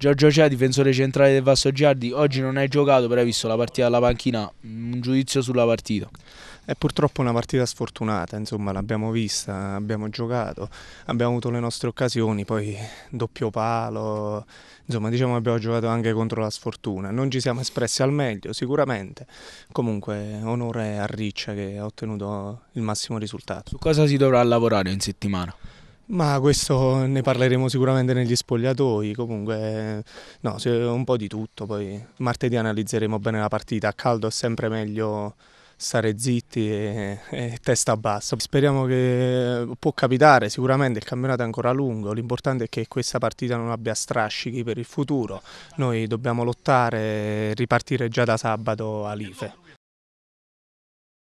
Giorgio Cea, difensore centrale del Vasto Giardi, oggi non hai giocato, però hai visto la partita dalla panchina, un giudizio sulla partita. È purtroppo una partita sfortunata, insomma l'abbiamo vista, abbiamo giocato, abbiamo avuto le nostre occasioni, poi doppio palo, insomma diciamo che abbiamo giocato anche contro la sfortuna, non ci siamo espressi al meglio sicuramente, comunque onore a Riccia che ha ottenuto il massimo risultato. Su cosa si dovrà lavorare in settimana? Ma questo ne parleremo sicuramente negli spogliatoi, comunque no, un po' di tutto, poi martedì analizzeremo bene la partita, a caldo è sempre meglio stare zitti e, e testa bassa. Speriamo che può capitare, sicuramente il campionato è ancora lungo, l'importante è che questa partita non abbia strascichi per il futuro, noi dobbiamo lottare e ripartire già da sabato a Life.